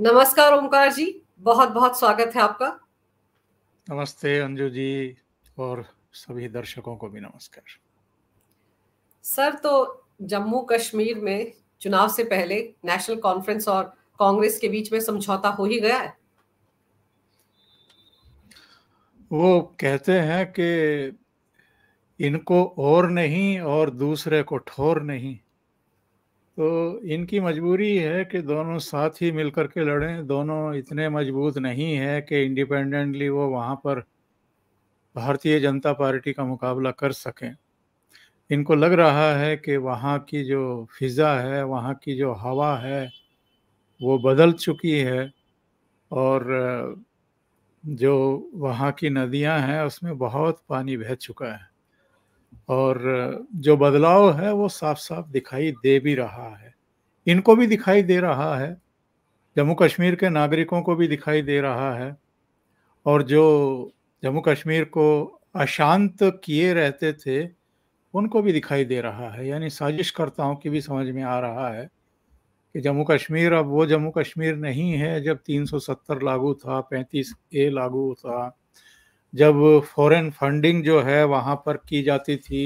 नमस्कार ओमकार जी बहुत बहुत स्वागत है आपका नमस्ते अंजू जी और सभी दर्शकों को भी नमस्कार सर तो जम्मू कश्मीर में चुनाव से पहले नेशनल कॉन्फ्रेंस और कांग्रेस के बीच में समझौता हो ही गया है वो कहते हैं कि इनको और नहीं और दूसरे को ठोर नहीं तो इनकी मजबूरी है कि दोनों साथ ही मिलकर के लड़ें दोनों इतने मजबूत नहीं है कि इंडिपेंडेंटली वो वहाँ पर भारतीय जनता पार्टी का मुकाबला कर सकें इनको लग रहा है कि वहाँ की जो फिज़ा है वहाँ की जो हवा है वो बदल चुकी है और जो वहाँ की नदियाँ हैं उसमें बहुत पानी बह चुका है और जो बदलाव है वो साफ साफ दिखाई दे भी रहा है इनको भी दिखाई दे रहा है जम्मू कश्मीर के नागरिकों को भी दिखाई दे रहा है और जो जम्मू कश्मीर को अशांत किए रहते थे उनको भी दिखाई दे रहा है यानी साजिशकर्ताओं की भी समझ में आ रहा है कि जम्मू कश्मीर अब वो जम्मू कश्मीर नहीं है जब 370 लागू था 35 ए लागू था जब फॉरेन फंडिंग जो है वहाँ पर की जाती थी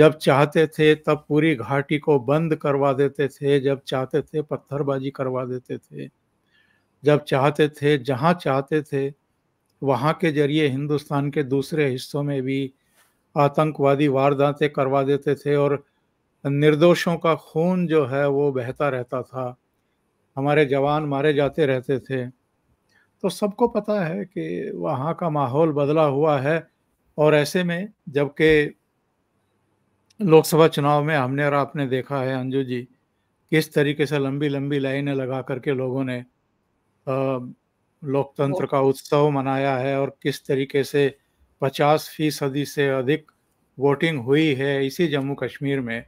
जब चाहते थे तब पूरी घाटी को बंद करवा देते थे जब चाहते थे पत्थरबाजी करवा देते थे जब चाहते थे जहाँ चाहते थे वहाँ के जरिए हिंदुस्तान के दूसरे हिस्सों में भी आतंकवादी वारदातें करवा देते थे और निर्दोषों का खून जो है वो बहता रहता था हमारे जवान मारे जाते रहते थे तो सबको पता है कि वहाँ का माहौल बदला हुआ है और ऐसे में जबकि लोकसभा चुनाव में हमने और आपने देखा है अंजू जी किस तरीके से लंबी लंबी लाइनें लगा करके लोगों ने लोकतंत्र का उत्सव मनाया है और किस तरीके से पचास फीसदी से अधिक वोटिंग हुई है इसी जम्मू कश्मीर में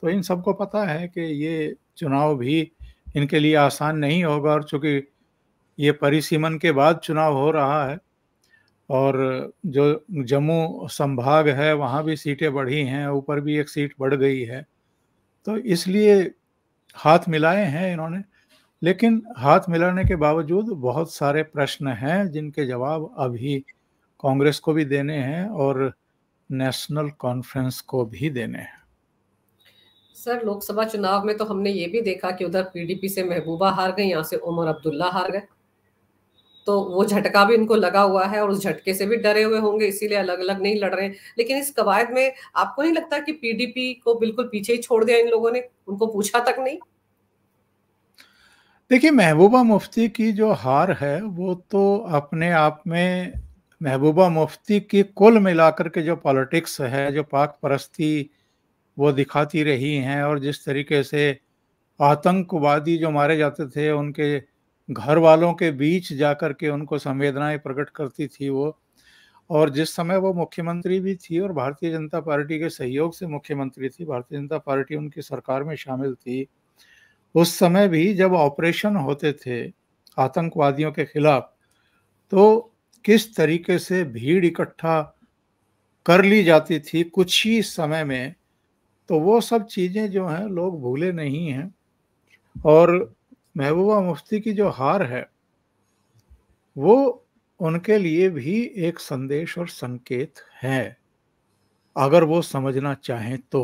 तो इन सबको पता है कि ये चुनाव भी इनके लिए आसान नहीं होगा और चूँकि ये परिसीमन के बाद चुनाव हो रहा है और जो जम्मू संभाग है वहाँ भी सीटें बढ़ी हैं ऊपर भी एक सीट बढ़ गई है तो इसलिए हाथ मिलाए हैं इन्होंने लेकिन हाथ मिलाने के बावजूद बहुत सारे प्रश्न हैं जिनके जवाब अभी कांग्रेस को भी देने हैं और नेशनल कॉन्फ्रेंस को भी देने हैं सर लोकसभा चुनाव में तो हमने ये भी देखा कि उधर पीडीपी से महबूबा हार गई यहाँ से उमर अब्दुल्ला हार गए तो वो झटका भी इनको लगा हुआ है और उस झटके से भी डरे हुए होंगे इसीलिए अलग अलग नहीं लड़ रहे हैं लेकिन इस कवायद में आपको नहीं लगता कि पीडीपी को बिल्कुल पीछे ही छोड़ दिया इन लोगों ने उनको पूछा तक नहीं देखिए महबूबा मुफ्ती की जो हार है वो तो अपने आप में महबूबा मुफ्ती की कुल मिलाकर के जो पॉलिटिक्स है जो पाक परस्ती वो दिखाती रही हैं और जिस तरीके से आतंकवादी जो मारे जाते थे उनके घर वालों के बीच जाकर के उनको संवेदनाएं प्रकट करती थी वो और जिस समय वो मुख्यमंत्री भी थी और भारतीय जनता पार्टी के सहयोग से मुख्यमंत्री थी भारतीय जनता पार्टी उनकी सरकार में शामिल थी उस समय भी जब ऑपरेशन होते थे आतंकवादियों के खिलाफ तो किस तरीके से भीड़ इकट्ठा कर ली जाती थी कुछ ही समय में तो वो सब चीज़ें जो हैं लोग भूले नहीं हैं और महबूबा मुफ्ती की जो हार है वो उनके लिए भी एक संदेश और संकेत है अगर वो समझना चाहें तो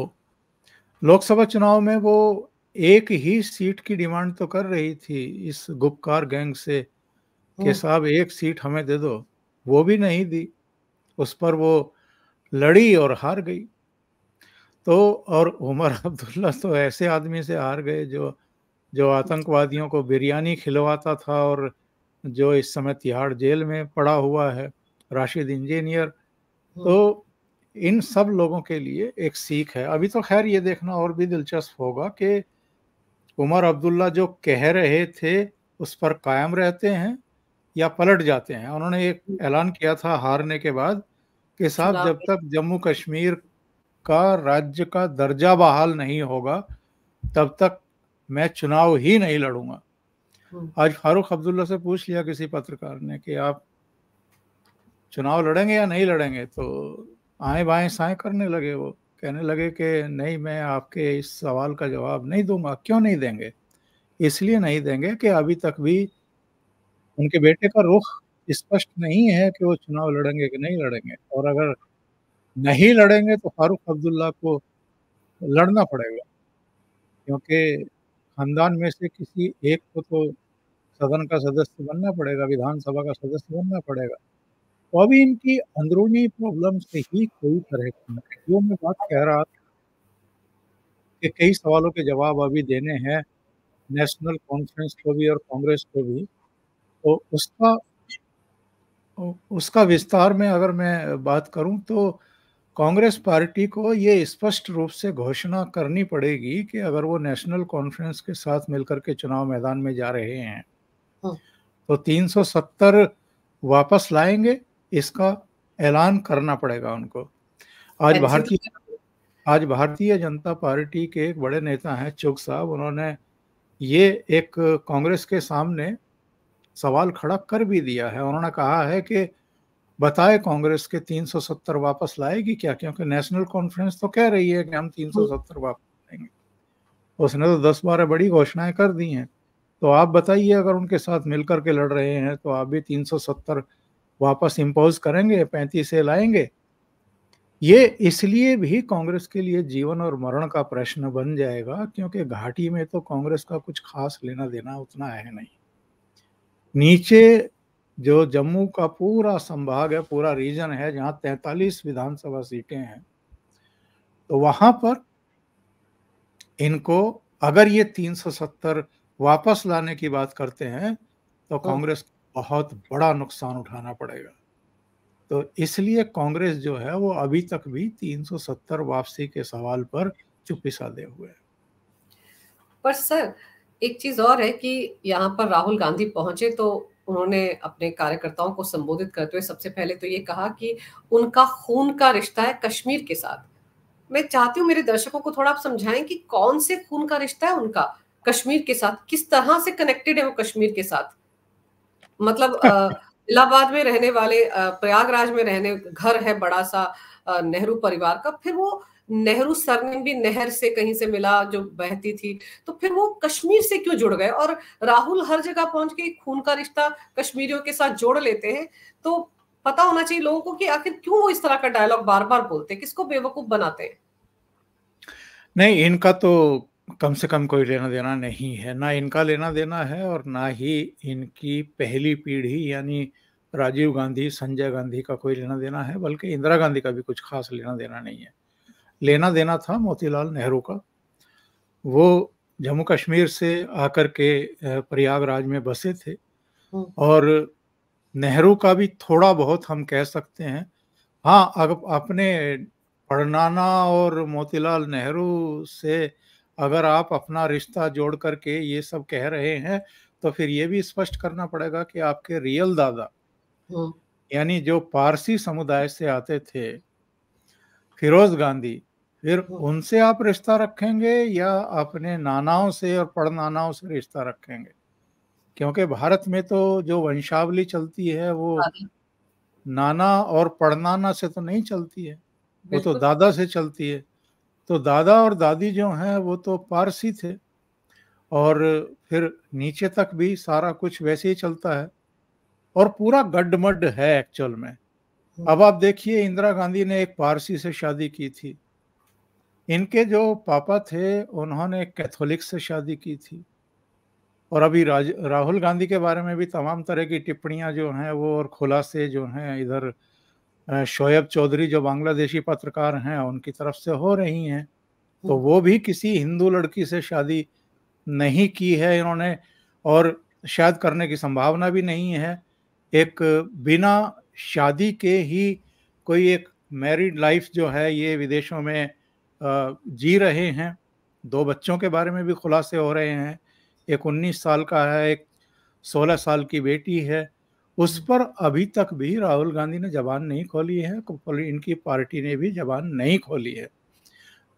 लोकसभा चुनाव में वो एक ही सीट की डिमांड तो कर रही थी इस गुप्कार गैंग से कि हम्म। साहब एक सीट हमें दे दो वो भी नहीं दी उस पर वो लड़ी और हार गई तो और उमर अब्दुल्ला तो ऐसे आदमी से हार गए जो जो आतंकवादियों को बिरयानी खिलवाता था और जो इस समय तिहाड़ जेल में पड़ा हुआ है राशिद इंजीनियर हम्म। तो इन सब लोगों के लिए एक सीख है अभी तो खैर ये देखना और भी दिलचस्प होगा कि उमर अब्दुल्ला जो कह रहे थे उस पर कायम रहते हैं या पलट जाते हैं उन्होंने एक हम्म। ऐलान किया था हारने के बाद कि साहब जब तक जम्मू कश्मीर का राज्य का दर्जा बहाल नहीं होगा तब तक मैं चुनाव ही नहीं लड़ूंगा हम्म। आज फारूक अब्दुल्ला से पूछ लिया किसी पत्रकार ने कि आप चुनाव लड़ेंगे या नहीं लड़ेंगे तो आए बाएं साएं करने लगे वो कहने लगे कि नहीं मैं आपके इस सवाल का जवाब नहीं दूंगा क्यों नहीं देंगे इसलिए नहीं देंगे कि अभी तक भी उनके बेटे का रुख स्पष्ट नहीं है कि वो चुनाव लड़ेंगे कि नहीं लड़ेंगे और अगर नहीं लड़ेंगे तो फारूक अब्दुल्ला को लड़ना पड़ेगा क्योंकि खानदान में से किसी एक को तो सदन का सदस्य बनना पड़ेगा विधानसभा का सदस्य बनना पड़ेगा तो अभी इनकी अंदरूनी प्रॉब्लम से ही कोई तरह की जो मैं बात कह रहा था कि कई सवालों के जवाब अभी देने हैं नेशनल कॉन्फ्रेंस को भी और कांग्रेस को भी तो उसका उसका विस्तार में अगर मैं बात करूं तो कांग्रेस पार्टी को ये स्पष्ट रूप से घोषणा करनी पड़ेगी कि अगर वो नेशनल कॉन्फ्रेंस के साथ मिलकर के चुनाव मैदान में जा रहे हैं हाँ। तो 370 वापस लाएंगे इसका ऐलान करना पड़ेगा उनको आज भारतीय आज भारतीय जनता पार्टी के एक बड़े नेता हैं चुग साहब उन्होंने ये एक कांग्रेस के सामने सवाल खड़ा कर भी दिया है उन्होंने कहा है कि बताए कांग्रेस के 370 वापस लाएगी क्या क्योंकि नेशनल कॉन्फ्रेंस तो कह रही है कि हम 370 वापस लाएंगे उसने तो दस बारह बड़ी घोषणाएं कर दी हैं तो आप बताइए अगर उनके साथ मिलकर के लड़ रहे हैं तो आप भी 370 वापस इम्पोज करेंगे पैंतीस से लाएंगे ये इसलिए भी कांग्रेस के लिए जीवन और मरण का प्रश्न बन जाएगा क्योंकि घाटी में तो कांग्रेस का कुछ खास लेना देना उतना है नहीं नीचे जो जम्मू का पूरा संभाग है पूरा रीजन है जहाँ तैतालीस विधानसभा सीटें हैं तो वहाँ पर इनको अगर ये 370 वापस लाने की बात करते हैं तो हाँ। कांग्रेस को बहुत बड़ा नुकसान उठाना पड़ेगा तो इसलिए कांग्रेस जो है वो अभी तक भी 370 वापसी के सवाल पर चुप्पी साधे हुए पर सर एक चीज और है कि यहाँ पर राहुल गांधी पहुंचे तो उन्होंने अपने कार्यकर्ताओं को संबोधित करते हुए सबसे पहले तो ये कहा कि उनका खून का रिश्ता है कश्मीर के साथ मैं चाहती हूँ मेरे दर्शकों को थोड़ा आप समझाएं कि कौन से खून का रिश्ता है उनका कश्मीर के साथ किस तरह से कनेक्टेड है वो कश्मीर के साथ मतलब इलाहाबाद में रहने वाले प्रयागराज में रहने घर है बड़ा सा नेहरू परिवार का फिर वो नेहरू सरनेम भी नहर से कहीं से मिला जो बहती थी तो फिर वो कश्मीर से क्यों जुड़ गए और राहुल हर जगह पहुंच के खून का रिश्ता कश्मीरियों के साथ जोड़ लेते हैं तो पता होना चाहिए लोगों को कि आखिर क्यों वो इस तरह का डायलॉग बार बार बोलते किसको बेवकूफ बनाते हैं नहीं इनका तो कम से कम कोई लेना देना नहीं है ना इनका लेना देना है और ना ही इनकी पहली पीढ़ी यानी राजीव गांधी संजय गांधी का कोई लेना देना है बल्कि इंदिरा गांधी का भी कुछ खास लेना देना नहीं है लेना देना था मोतीलाल नेहरू का वो जम्मू कश्मीर से आकर के प्रयागराज में बसे थे हम्म। और नेहरू का भी थोड़ा बहुत हम कह सकते हैं हाँ अगर अपने पढ़नाना और मोतीलाल नेहरू से अगर आप अपना रिश्ता जोड़ करके ये सब कह रहे हैं तो फिर ये भी स्पष्ट करना पड़ेगा कि आपके रियल दादा हम्म। यानी जो पारसी समुदाय से आते थे फिरोज गांधी फिर तो उनसे आप रिश्ता रखेंगे या अपने नानाओं से और पड़नानाओं से रिश्ता रखेंगे क्योंकि भारत में तो जो वंशावली चलती है वो हाँ नाना और पड़नाना से तो नहीं चलती है वो तो दादा से चलती है तो दादा और दादी जो हैं वो तो पारसी थे और फिर नीचे तक भी सारा कुछ वैसे ही चलता है और पूरा गड्ढमड है एक्चुअल में हाँ। अब आप देखिए इंदिरा गांधी ने एक पारसी से शादी की थी इनके जो पापा थे उन्होंने कैथोलिक से शादी की थी और अभी राज राहुल गांधी के बारे में भी तमाम तरह की टिप्पणियां जो हैं वो और खुलासे जो हैं इधर शोएब चौधरी जो बांग्लादेशी पत्रकार हैं उनकी तरफ से हो रही हैं तो हम्म। वो भी किसी हिंदू लड़की से शादी नहीं की है इन्होंने और शायद करने की संभावना भी नहीं है एक बिना शादी के ही कोई एक मैरिड लाइफ जो है ये विदेशों में जी रहे हैं दो बच्चों के बारे में भी खुलासे हो रहे हैं एक 19 साल का है एक 16 साल की बेटी है उस पर अभी तक भी राहुल गांधी ने जबान नहीं खोली है इनकी पार्टी ने भी जबान नहीं खोली है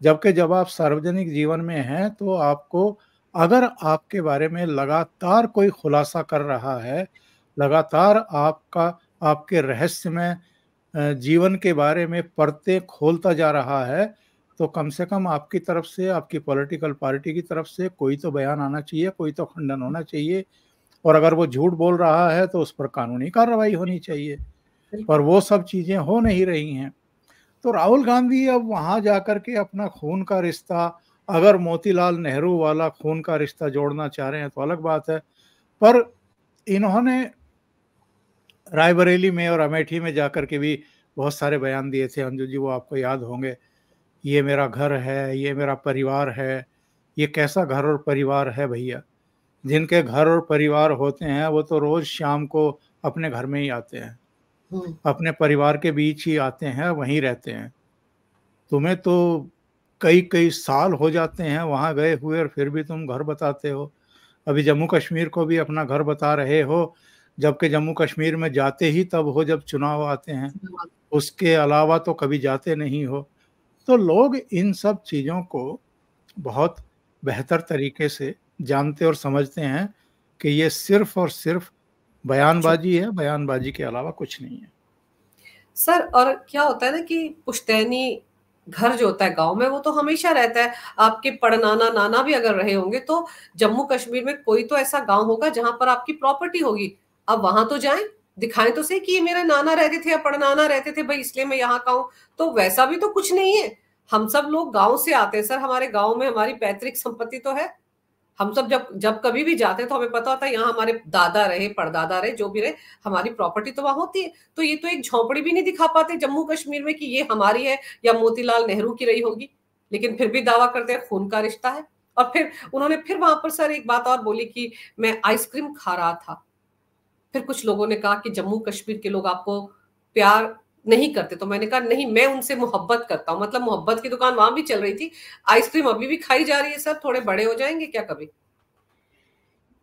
जबकि जब आप सार्वजनिक जीवन में हैं तो आपको अगर आपके बारे में लगातार कोई खुलासा कर रहा है लगातार आपका आपके रहस्यमय जीवन के बारे में परतें खोलता जा रहा है तो कम से कम आपकी तरफ से आपकी पॉलिटिकल पार्टी की तरफ से कोई तो बयान आना चाहिए कोई तो खंडन होना चाहिए और अगर वो झूठ बोल रहा है तो उस पर कानूनी कार्रवाई होनी चाहिए पर वो सब चीज़ें हो नहीं रही हैं तो राहुल गांधी अब वहाँ जा कर के अपना खून का रिश्ता अगर मोतीलाल नेहरू वाला खून का रिश्ता जोड़ना चाह रहे हैं तो अलग बात है पर इन्होंने रायबरेली में और अमेठी में जाकर के भी बहुत सारे बयान दिए थे अंजू जी वो आपको याद होंगे ये मेरा घर है ये मेरा परिवार है ये कैसा घर और परिवार है भैया जिनके घर और परिवार होते हैं वो तो रोज़ शाम को अपने घर में ही आते हैं हम्म। अपने परिवार के बीच ही आते हैं वहीं रहते हैं तुम्हें तो कई कई साल हो जाते हैं वहाँ गए हुए और फिर भी तुम घर बताते हो अभी जम्मू कश्मीर को भी अपना घर बता रहे हो जबकि जम्मू कश्मीर में जाते ही तब हो जब चुनाव आते हैं हाँ। उसके अलावा तो कभी जाते नहीं हो तो लोग इन सब चीज़ों को बहुत बेहतर तरीके से जानते और समझते हैं कि ये सिर्फ और सिर्फ बयानबाजी है बयानबाजी के अलावा कुछ नहीं है सर और क्या होता है ना कि पुश्तैनी घर जो होता है गांव में वो तो हमेशा रहता है आपके पड़नाना नाना भी अगर रहे होंगे तो जम्मू कश्मीर में कोई तो ऐसा गांव होगा जहां पर आपकी प्रॉपर्टी होगी अब वहां तो जाएं दिखाएं तो सही कि ये मेरा नाना रहते थे या पड़नाना रहते थे भाई इसलिए मैं यहाँ का हूँ तो वैसा भी तो कुछ नहीं है हम सब लोग गांव से आते हैं सर हमारे गांव में हमारी पैतृक संपत्ति तो है हम सब जब जब कभी भी जाते हैं तो हमें पता होता है यहाँ हमारे दादा रहे परदादा रहे जो भी रहे हमारी प्रॉपर्टी तो वहां होती है तो ये तो एक झोंपड़ी भी नहीं दिखा पाते जम्मू कश्मीर में कि ये हमारी है या मोतीलाल नेहरू की रही होगी लेकिन फिर भी दावा करते हैं खून का रिश्ता है और फिर उन्होंने फिर वहां पर सर एक बात और बोली कि मैं आइसक्रीम खा रहा था फिर कुछ लोगों ने कहा कि जम्मू कश्मीर के लोग आपको प्यार नहीं करते तो मैंने कहा नहीं मैं उनसे मोहब्बत करता हूँ मतलब मोहब्बत की दुकान वहां भी चल रही थी आइसक्रीम अभी भी खाई जा रही है सर थोड़े बड़े हो जाएंगे क्या कभी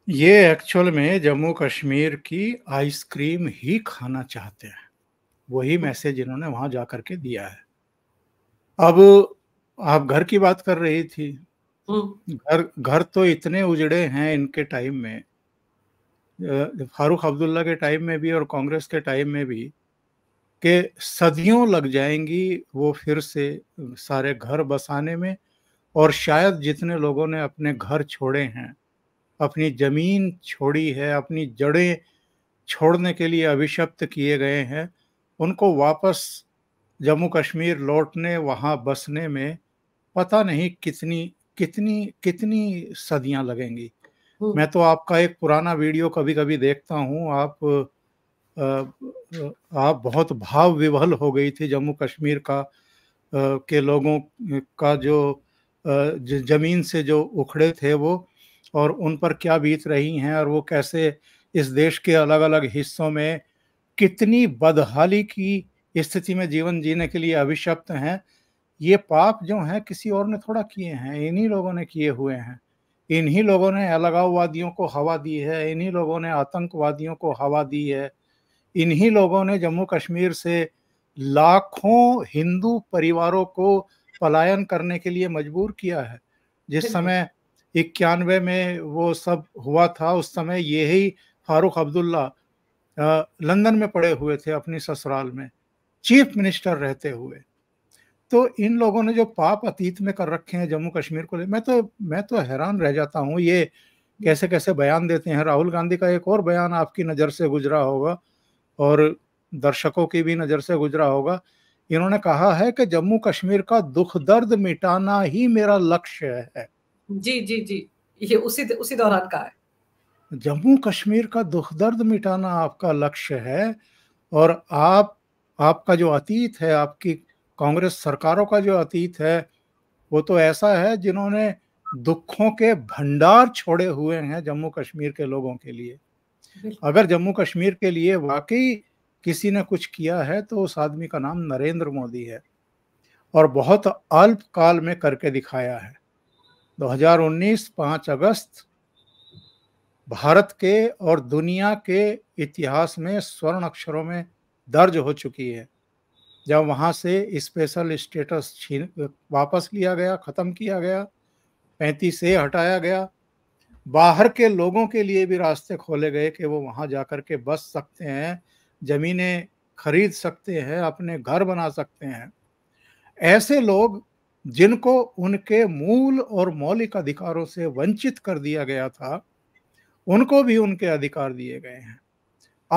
ये एक्चुअल में जम्मू कश्मीर की आइसक्रीम ही खाना चाहते हैं वही मैसेज इन्होंने वहां जा करके दिया है अब आप घर की बात कर रही थी हम्म। घर घर तो इतने उजड़े हैं इनके टाइम में फारूक अब्दुल्ला के टाइम में भी और कांग्रेस के टाइम में भी कि सदियों लग जाएंगी वो फिर से सारे घर बसाने में और शायद जितने लोगों ने अपने घर छोड़े हैं अपनी ज़मीन छोड़ी है अपनी जड़ें छोड़ने के लिए अभिशप्त किए गए हैं उनको वापस जम्मू कश्मीर लौटने वहाँ बसने में पता नहीं कितनी कितनी कितनी सदियाँ लगेंगी हम्म। मैं तो आपका एक पुराना वीडियो कभी कभी देखता हूँ आप आ, आप बहुत भाव विवल हो गई थी जम्मू कश्मीर का आ, के लोगों का जो जमीन से जो उखड़े थे वो और उन पर क्या बीत रही हैं और वो कैसे इस देश के अलग अलग हिस्सों में कितनी बदहाली की स्थिति में जीवन जीने के लिए अभिशप्त हैं ये पाप जो हैं किसी और ने थोड़ा किए हैं इन्हीं लोगों ने किए हुए हैं इन्हीं लोगों ने अलगाववादियों को हवा दी है इन्हीं लोगों ने आतंकवादियों को हवा दी है इन्हीं लोगों ने जम्मू कश्मीर से लाखों हिंदू परिवारों को पलायन करने के लिए मजबूर किया है जिस समय इक्यानवे में वो सब हुआ था उस समय यही फारूक अब्दुल्ला लंदन में पड़े हुए थे अपनी ससुराल में चीफ मिनिस्टर रहते हुए तो इन लोगों ने जो पाप अतीत में कर रखे हैं जम्मू कश्मीर को ले मैं तो मैं तो हैरान रह जाता हूँ ये कैसे कैसे बयान देते हैं राहुल गांधी का एक और बयान आपकी नज़र से गुजरा होगा और दर्शकों की भी नज़र से गुजरा होगा इन्होंने कहा है कि जम्मू कश्मीर का दुख दर्द मिटाना ही मेरा लक्ष्य है जी जी जी ये उसी उसी दौरान का है जम्मू कश्मीर का दुख दर्द मिटाना आपका लक्ष्य है और आप आपका जो अतीत है आपकी कांग्रेस सरकारों का जो अतीत है वो तो ऐसा है जिन्होंने दुखों के भंडार छोड़े हुए हैं जम्मू कश्मीर के लोगों के लिए अगर जम्मू कश्मीर के लिए वाकई किसी ने कुछ किया है तो उस आदमी का नाम नरेंद्र मोदी है और बहुत अल्प काल में करके दिखाया है 2019 5 अगस्त भारत के और दुनिया के इतिहास में स्वर्ण अक्षरों में दर्ज हो चुकी है जब वहाँ से स्पेशल स्टेटस छीन वापस लिया गया ख़त्म किया गया पैंतीस ए हटाया गया बाहर के लोगों के लिए भी रास्ते खोले गए कि वो वहाँ जा कर के बस सकते हैं ज़मीनें खरीद सकते हैं अपने घर बना सकते हैं ऐसे लोग जिनको उनके मूल और मौलिक अधिकारों से वंचित कर दिया गया था उनको भी उनके अधिकार दिए गए हैं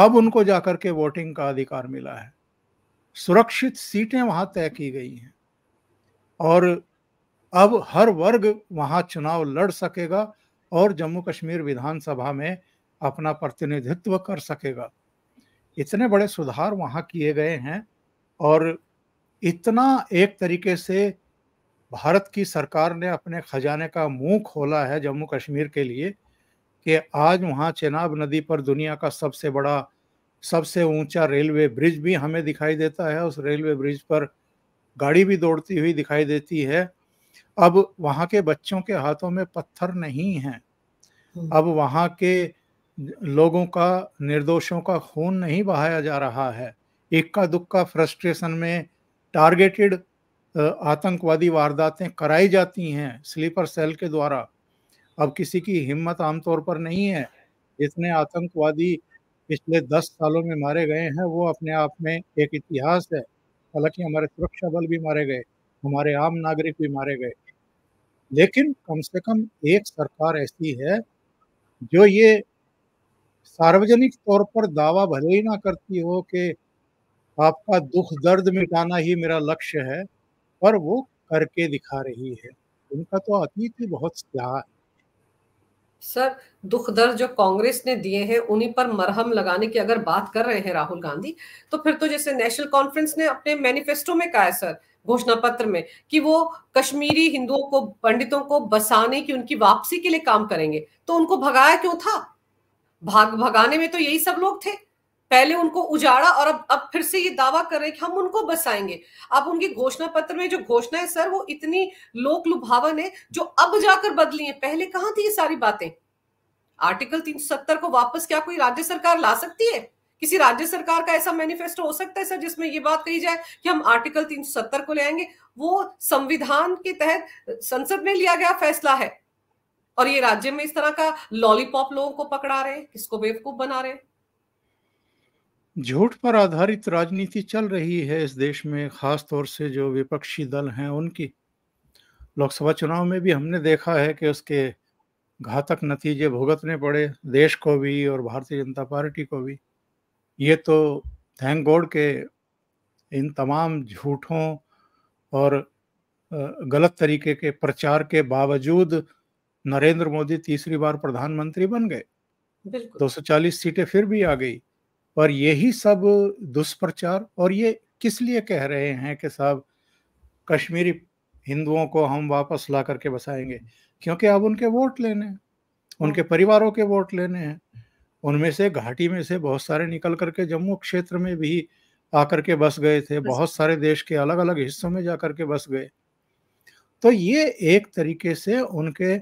अब उनको जाकर के वोटिंग का अधिकार मिला है सुरक्षित सीटें वहाँ तय की गई हैं और अब हर वर्ग वहाँ चुनाव लड़ सकेगा और जम्मू कश्मीर विधानसभा में अपना प्रतिनिधित्व कर सकेगा इतने बड़े सुधार वहाँ किए गए हैं और इतना एक तरीके से भारत की सरकार ने अपने खजाने का मुंह खोला है जम्मू कश्मीर के लिए कि आज वहाँ चेनाब नदी पर दुनिया का सबसे बड़ा सबसे ऊंचा रेलवे ब्रिज भी हमें दिखाई देता है उस रेलवे ब्रिज पर गाड़ी भी दौड़ती हुई दिखाई देती है अब वहाँ के बच्चों के हाथों में पत्थर नहीं हैं हम्म। अब वहाँ के लोगों का निर्दोषों का खून नहीं बहाया जा रहा है इक्का दुक्का फ्रस्ट्रेशन में टारगेटेड आतंकवादी वारदातें कराई जाती हैं स्लीपर सेल के द्वारा अब किसी की हिम्मत आमतौर पर नहीं है जिसने आतंकवादी पिछले दस सालों में मारे गए हैं वो अपने आप में एक इतिहास है हालांकि हमारे सुरक्षा बल भी मारे गए हमारे आम नागरिक भी मारे गए लेकिन कम से कम एक सरकार ऐसी है जो ये सार्वजनिक तौर पर दावा भले ही ना करती हो कि आपका दुख दर्द मिटाना ही मेरा लक्ष्य है पर वो करके दिखा रही है उनका तो अतीत ही बहुत स्याह है सर दुख दर्द जो कांग्रेस ने दिए हैं उन्हीं पर मरहम लगाने की अगर बात कर रहे हैं राहुल गांधी तो फिर तो जैसे नेशनल कॉन्फ्रेंस ने अपने मैनिफेस्टो में कहा है सर घोषणा पत्र में कि वो कश्मीरी हिंदुओं को पंडितों को बसाने की उनकी वापसी के लिए काम करेंगे तो उनको भगाया क्यों था भाग भगाने में तो यही सब लोग थे पहले उनको उजाड़ा और अब अब फिर से ये दावा कर रहे हैं कि हम उनको बसाएंगे अब उनके घोषणा पत्र में जो घोषणा है सर वो इतनी लोक लुभावन है जो अब जाकर बदली है पहले कहां थी ये सारी बातें आर्टिकल 370 को वापस क्या कोई राज्य सरकार ला सकती है किसी राज्य सरकार का ऐसा मैनिफेस्टो हो सकता है सर जिसमें ये बात कही जाए कि हम आर्टिकल 370 को ले आएंगे वो संविधान के तहत संसद में लिया गया फैसला है और ये राज्य में इस तरह का लॉलीपॉप लोगों को पकड़ा रहे हैं किसको बेवकूफ बना रहे हैं झूठ पर आधारित राजनीति चल रही है इस देश में ख़ास तौर से जो विपक्षी दल हैं उनकी लोकसभा चुनाव में भी हमने देखा है कि उसके घातक नतीजे भुगतने पड़े देश को भी और भारतीय जनता पार्टी को भी ये तो थैंक गॉड के इन तमाम झूठों और गलत तरीके के प्रचार के बावजूद नरेंद्र मोदी तीसरी बार प्रधानमंत्री बन गए दो सौ सीटें फिर भी आ गई और यही सब दुष्प्रचार और ये किस लिए कह रहे हैं कि साहब कश्मीरी हिंदुओं को हम वापस ला करके बसाएंगे क्योंकि अब उनके वोट लेने हैं उनके हाँ। परिवारों के वोट लेने हैं उनमें से घाटी में से बहुत सारे निकल करके जम्मू क्षेत्र में भी आकर के बस गए थे बहुत सारे देश के अलग अलग हिस्सों में जा के बस गए तो ये एक तरीके से उनके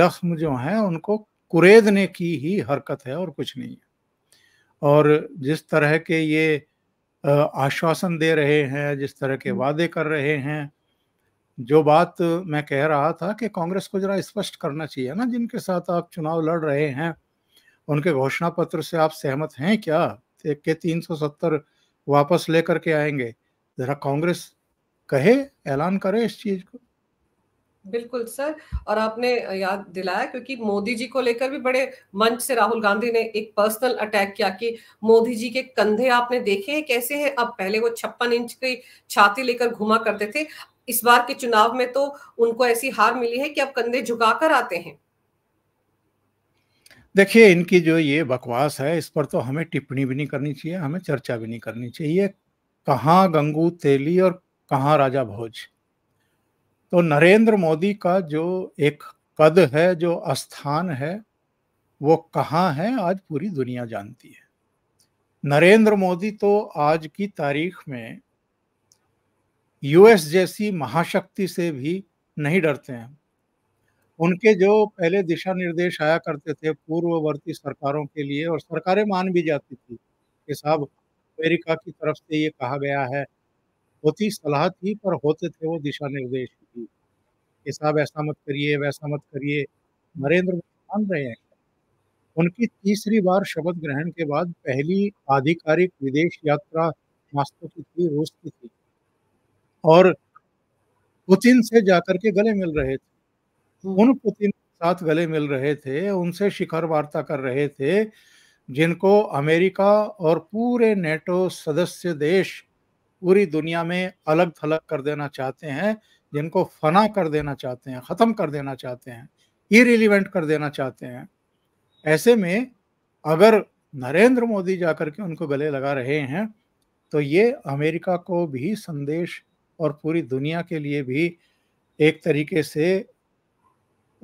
जख्म जो हैं उनको कुरेदने की ही हरकत है और कुछ नहीं है और जिस तरह के ये आश्वासन दे रहे हैं जिस तरह के वादे कर रहे हैं जो बात मैं कह रहा था कि कांग्रेस को जरा स्पष्ट करना चाहिए ना जिनके साथ आप चुनाव लड़ रहे हैं उनके घोषणा पत्र से आप सहमत हैं क्या के 370 वापस लेकर के आएंगे जरा कांग्रेस कहे ऐलान करे इस चीज को बिल्कुल सर और आपने याद दिलाया क्योंकि मोदी जी को लेकर भी बड़े मंच से राहुल गांधी ने एक पर्सनल अटैक किया कि मोदी जी के कंधे आपने देखे हैं कैसे हैं अब पहले वो छप्पन इंच की छाती लेकर घुमा करते थे इस बार के चुनाव में तो उनको ऐसी हार मिली है कि अब कंधे झुकाकर आते हैं देखिए इनकी जो ये बकवास है इस पर तो हमें टिप्पणी भी नहीं करनी चाहिए हमें चर्चा भी नहीं करनी चाहिए कहाँ गंगू तेली और कहाँ राजा भोज तो नरेंद्र मोदी का जो एक पद है जो स्थान है वो कहाँ है आज पूरी दुनिया जानती है नरेंद्र मोदी तो आज की तारीख में यूएस जैसी महाशक्ति से भी नहीं डरते हैं उनके जो पहले दिशा निर्देश आया करते थे पूर्ववर्ती सरकारों के लिए और सरकारें मान भी जाती थी कि साहब अमेरिका की तरफ से ये कहा गया है होती सलाह थी पर होते थे वो दिशा निर्देश कि साहब ऐसा मत करिए वैसा मत करिए नरेंद्र मोदी मान रहे हैं उनकी तीसरी बार शपथ ग्रहण के बाद पहली आधिकारिक विदेश यात्रा मास्को की थी रूस की थी और पुतिन से जाकर के गले मिल रहे थे हम्म। उन पुतिन के साथ गले मिल रहे थे उनसे शिखर वार्ता कर रहे थे जिनको अमेरिका और पूरे नेटो सदस्य देश पूरी दुनिया में अलग थलग कर देना चाहते हैं जिनको फना कर देना चाहते हैं ख़त्म कर देना चाहते हैं इरिलीवेंट कर देना चाहते हैं ऐसे में अगर नरेंद्र मोदी जाकर के उनको गले लगा रहे हैं तो ये अमेरिका को भी संदेश और पूरी दुनिया के लिए भी एक तरीके से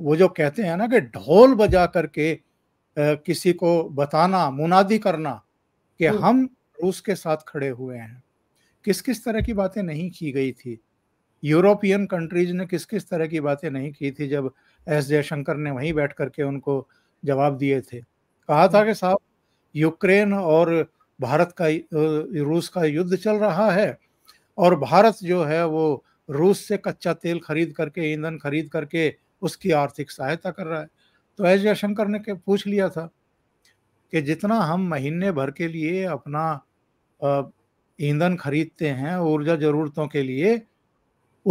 वो जो कहते हैं ना कि ढोल बजा करके किसी को बताना मुनादी करना कि हम्म। हम रूस के साथ खड़े हुए हैं किस किस तरह की बातें नहीं की गई थी यूरोपियन कंट्रीज ने किस किस तरह की बातें नहीं की थी जब एस जयशंकर ने वहीं बैठ करके उनको जवाब दिए थे कहा था हम्म। कि साहब यूक्रेन और भारत का रूस का युद्ध चल रहा है और भारत जो है वो रूस से कच्चा तेल खरीद करके ईंधन खरीद करके उसकी आर्थिक सहायता कर रहा है तो एस जयशंकर ने के पूछ लिया था कि जितना हम महीने भर के लिए अपना ईंधन खरीदते हैं ऊर्जा ज़रूरतों के लिए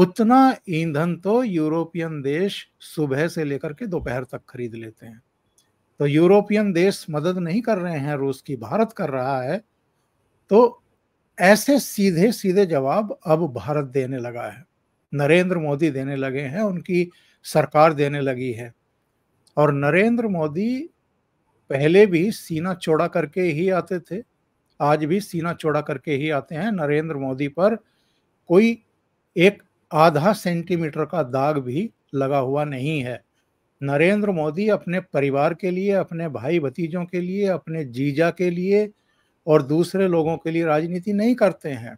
उतना ईंधन तो यूरोपियन देश सुबह से लेकर के दोपहर तक खरीद लेते हैं तो यूरोपियन देश मदद नहीं कर रहे हैं रूस की भारत कर रहा है तो ऐसे सीधे सीधे जवाब अब भारत देने लगा है नरेंद्र मोदी देने लगे हैं उनकी सरकार देने लगी है और नरेंद्र मोदी पहले भी सीना चौड़ा करके ही आते थे आज भी सीना चौड़ा करके ही आते हैं नरेंद्र मोदी पर कोई एक आधा सेंटीमीटर का दाग भी लगा हुआ नहीं है नरेंद्र मोदी अपने परिवार के लिए अपने भाई भतीजों के लिए अपने जीजा के लिए और दूसरे लोगों के लिए राजनीति नहीं करते हैं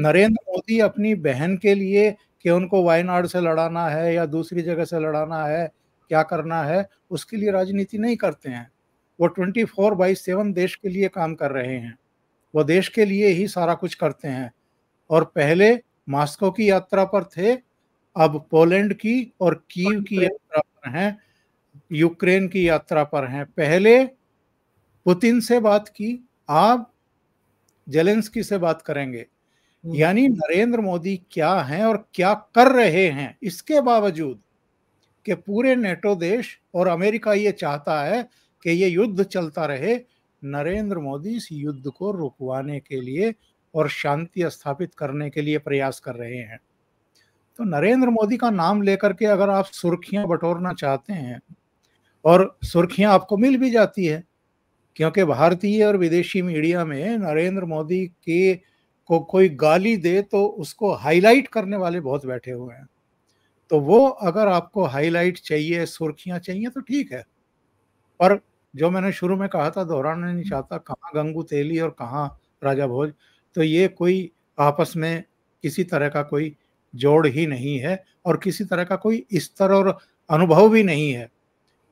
नरेंद्र मोदी अपनी बहन के लिए कि उनको वायनाड से लड़ाना है या दूसरी जगह से लड़ाना है क्या करना है उसके लिए राजनीति नहीं करते हैं वो ट्वेंटी फोर बाई सेवन देश के लिए काम कर रहे हैं वो देश के लिए ही सारा कुछ करते हैं और पहले मॉस्को की यात्रा पर थे अब पोलैंड की और कीव की यात्रा पर हैं यूक्रेन की यात्रा पर हैं पहले पुतिन से बात की आप जेलेंस्की से बात करेंगे हम्म। यानी नरेंद्र मोदी क्या हैं और क्या कर रहे हैं इसके बावजूद कि पूरे नेटो देश और अमेरिका ये चाहता है कि ये युद्ध चलता रहे नरेंद्र मोदी इस युद्ध को रुकवाने के लिए और शांति स्थापित करने के लिए प्रयास कर रहे हैं तो नरेंद्र मोदी का नाम लेकर के अगर आप सुर्खियां बटोरना चाहते हैं और सुर्खियां आपको मिल भी जाती है क्योंकि भारतीय और विदेशी मीडिया में नरेंद्र मोदी के को कोई गाली दे तो उसको हाईलाइट करने वाले बहुत बैठे हुए हैं तो वो अगर आपको हाईलाइट चाहिए सुर्खियां चाहिए तो ठीक है पर जो मैंने शुरू में कहा था दोहराना नहीं चाहता कहाँ गंगू तेली और कहाँ राजा भोज तो ये कोई आपस में किसी तरह का कोई जोड़ ही नहीं है और किसी तरह का कोई स्तर और अनुभव भी नहीं है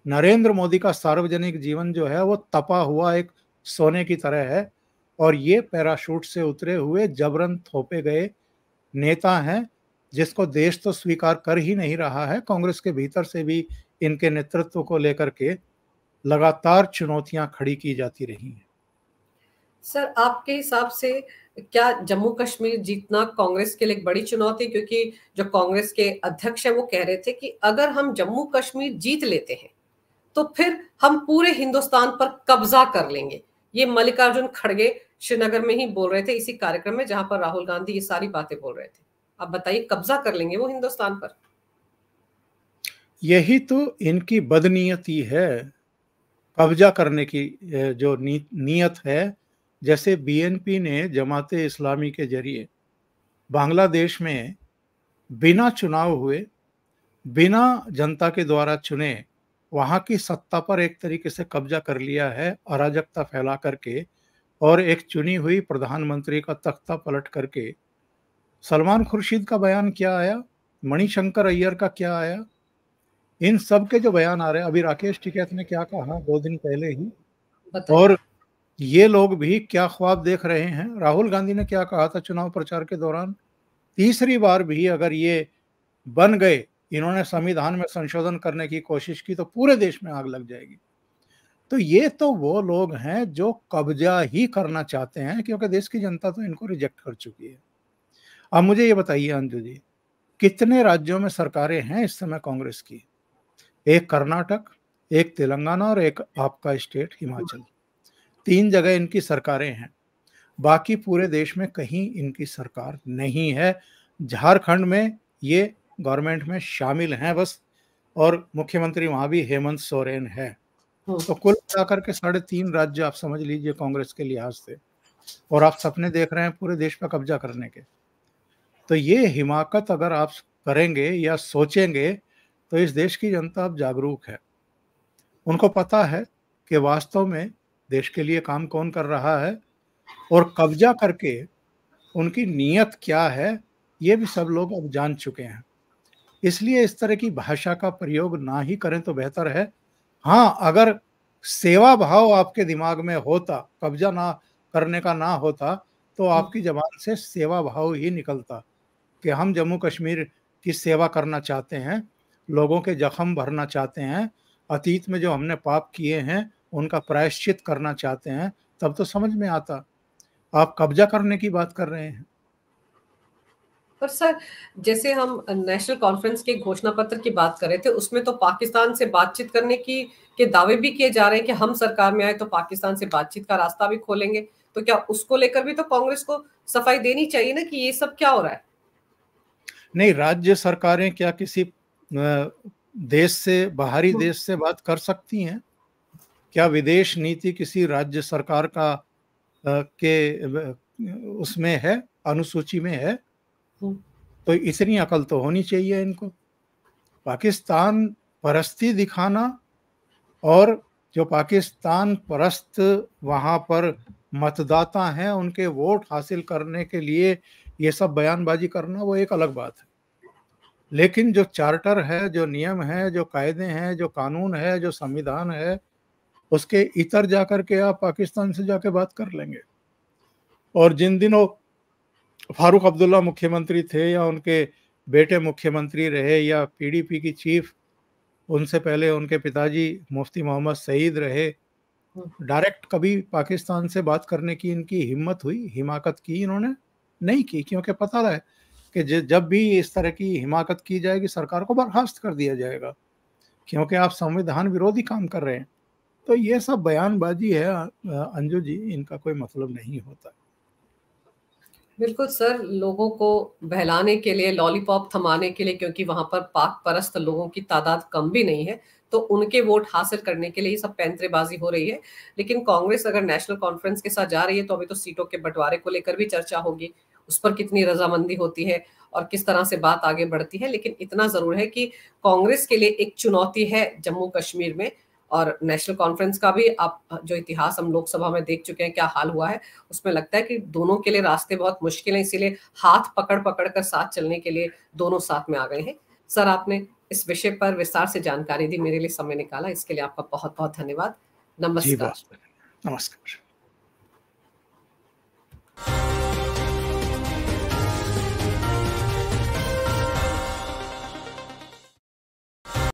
नरेंद्र मोदी का सार्वजनिक जीवन जो है वो तपा हुआ एक सोने की तरह है और ये पैराशूट से उतरे हुए जबरन थोपे गए नेता हैं जिसको देश तो स्वीकार कर ही नहीं रहा है कांग्रेस के भीतर से भी इनके नेतृत्व को लेकर के लगातार चुनौतियां खड़ी की जाती रही हैं सर आपके हिसाब से क्या जम्मू कश्मीर जीतना कांग्रेस के लिए एक बड़ी चुनौती क्योंकि जो कांग्रेस के अध्यक्ष है वो कह रहे थे कि अगर हम जम्मू कश्मीर जीत लेते हैं तो फिर हम पूरे हिंदुस्तान पर कब्जा कर लेंगे ये मल्लिकार्जुन खड़गे श्रीनगर में ही बोल रहे थे इसी कार्यक्रम में जहां पर राहुल गांधी ये सारी बातें बोल रहे थे आप बताइए कब्जा कर लेंगे वो हिंदुस्तान पर यही तो इनकी बदनीयती है कब्जा करने की जो नी, है जैसे बीएनपी ने जमात इस्लामी के जरिए बांग्लादेश में बिना चुनाव हुए बिना जनता के द्वारा चुने वहाँ की सत्ता पर एक तरीके से कब्जा कर लिया है अराजकता फैला करके और एक चुनी हुई प्रधानमंत्री का तख्ता पलट करके सलमान खुर्शीद का बयान क्या आया मणिशंकर अय्यर का क्या आया इन सब के जो बयान आ रहे हैं अभी राकेश टिकैत ने क्या कहा दो दिन पहले ही और ये लोग भी क्या ख्वाब देख रहे हैं राहुल गांधी ने क्या कहा था चुनाव प्रचार के दौरान तीसरी बार भी अगर ये बन गए इन्होंने संविधान में संशोधन करने की कोशिश की तो पूरे देश में आग लग जाएगी तो ये तो वो लोग हैं जो कब्जा ही करना चाहते हैं क्योंकि देश की जनता तो इनको रिजेक्ट कर चुकी है अब मुझे ये बताइए अंजू जी कितने राज्यों में सरकारें हैं इस समय कांग्रेस की एक कर्नाटक एक तेलंगाना और एक आपका स्टेट हिमाचल तीन जगह इनकी सरकारें हैं बाकी पूरे देश में कहीं इनकी सरकार नहीं है झारखंड में ये गवर्नमेंट में शामिल हैं बस और मुख्यमंत्री वहाँ भी हेमंत सोरेन है हम्म। तो कुल मिलाकर के साढ़े तीन राज्य आप समझ लीजिए कांग्रेस के लिहाज से और आप सपने देख रहे हैं पूरे देश पर कब्जा करने के तो ये हिमाकत अगर आप करेंगे या सोचेंगे तो इस देश की जनता अब जागरूक है उनको पता है कि वास्तव में देश के लिए काम कौन कर रहा है और कब्जा करके उनकी नीयत क्या है ये भी सब लोग अब जान चुके हैं इसलिए इस तरह की भाषा का प्रयोग ना ही करें तो बेहतर है हाँ अगर सेवा भाव आपके दिमाग में होता कब्जा ना करने का ना होता तो हम्म। आपकी जबान से सेवा भाव ही निकलता कि हम जम्मू कश्मीर की सेवा करना चाहते हैं लोगों के जख्म भरना चाहते हैं अतीत में जो हमने पाप किए हैं उनका प्रायश्चित करना चाहते हैं तब तो समझ में आता आप कब्जा करने की बात कर रहे हैं पर सर जैसे हम नेशनल कॉन्फ्रेंस के घोषणा पत्र की बात कर रहे थे उसमें तो पाकिस्तान से बातचीत करने की के दावे भी किए जा रहे हैं कि हम सरकार में आए तो पाकिस्तान से बातचीत का रास्ता भी खोलेंगे तो क्या उसको लेकर भी तो कांग्रेस को सफाई देनी चाहिए ना कि ये सब क्या हो रहा है नहीं राज्य सरकारें क्या किसी देश से बाहरी हम्म। देश से बात कर सकती हैं क्या विदेश नीति किसी राज्य सरकार का के उसमें है अनुसूची में है हम्म। तो इतनी अकल तो होनी चाहिए इनको पाकिस्तान परस्ती दिखाना और जो पाकिस्तान परस्त वहाँ पर मतदाता हैं उनके वोट हासिल करने के लिए ये सब बयानबाजी करना वो एक अलग बात है लेकिन जो चार्टर है जो नियम है जो कायदे हैं जो कानून है जो संविधान है उसके इतर जाकर के आप पाकिस्तान से जाके बात कर लेंगे और जिन दिनों फारूक अब्दुल्ला मुख्यमंत्री थे या उनके बेटे मुख्यमंत्री रहे या पीडीपी की चीफ उनसे पहले उनके पिताजी मुफ्ती मोहम्मद सईद रहे डायरेक्ट कभी पाकिस्तान से बात करने की इनकी हिम्मत हुई हिमाकत की इन्होंने नहीं की क्योंकि पता रहा है कि जब भी इस तरह की हिमाकत की जाएगी सरकार को बर्खास्त कर दिया जाएगा क्योंकि आप संविधान विरोधी काम कर रहे हैं तो ये सब बयानबाजी है अंजू जी इनका कोई मतलब नहीं होता बिल्कुल सर लोगों को बहलाने के लिए लॉलीपॉप थमाने के लिए क्योंकि वहां पर पाक परस्त लोगों की तादाद कम भी नहीं है तो उनके वोट हासिल करने के लिए सब पैंतरेबाजी हो रही है लेकिन कांग्रेस अगर नेशनल कॉन्फ्रेंस के साथ जा रही है तो अभी तो सीटों के बंटवारे को लेकर भी चर्चा होगी उस पर कितनी रजामंदी होती है और किस तरह से बात आगे बढ़ती है लेकिन इतना जरूर है कि कांग्रेस के लिए एक चुनौती है जम्मू कश्मीर में और नेशनल कॉन्फ्रेंस का भी आप जो इतिहास हम लोकसभा में देख चुके हैं क्या हाल हुआ है उसमें लगता है कि दोनों के लिए रास्ते बहुत मुश्किल हैं इसीलिए हाथ पकड़ पकड़ कर साथ चलने के लिए दोनों साथ में आ गए हैं सर आपने इस विषय पर विस्तार से जानकारी दी मेरे लिए समय निकाला इसके लिए आपका बहुत बहुत धन्यवाद नमस्कार नमस्कार